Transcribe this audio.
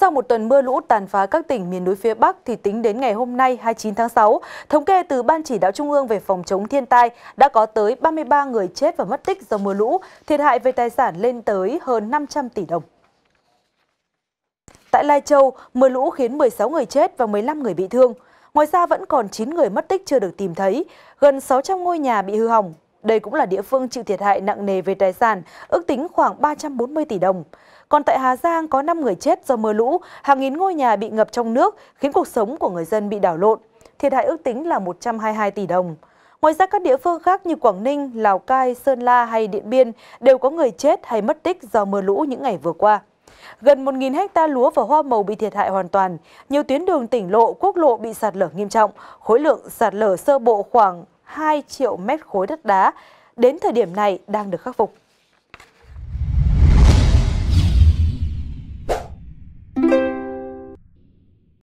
Sau một tuần mưa lũ tàn phá các tỉnh miền núi phía Bắc thì tính đến ngày hôm nay 29 tháng 6, thống kê từ Ban chỉ đạo Trung ương về phòng chống thiên tai đã có tới 33 người chết và mất tích do mưa lũ, thiệt hại về tài sản lên tới hơn 500 tỷ đồng. Tại Lai Châu, mưa lũ khiến 16 người chết và 15 người bị thương. Ngoài ra vẫn còn 9 người mất tích chưa được tìm thấy, gần 600 ngôi nhà bị hư hỏng, đây cũng là địa phương chịu thiệt hại nặng nề về tài sản, ước tính khoảng 340 tỷ đồng. Còn tại Hà Giang có 5 người chết do mưa lũ, hàng nghìn ngôi nhà bị ngập trong nước, khiến cuộc sống của người dân bị đảo lộn. Thiệt hại ước tính là 122 tỷ đồng. Ngoài ra các địa phương khác như Quảng Ninh, Lào Cai, Sơn La hay Điện Biên đều có người chết hay mất tích do mưa lũ những ngày vừa qua. Gần 1.000 hecta lúa và hoa màu bị thiệt hại hoàn toàn, nhiều tuyến đường tỉnh lộ, quốc lộ bị sạt lở nghiêm trọng, khối lượng sạt lở sơ bộ khoảng 2 triệu mét khối đất đá đến thời điểm này đang được khắc phục.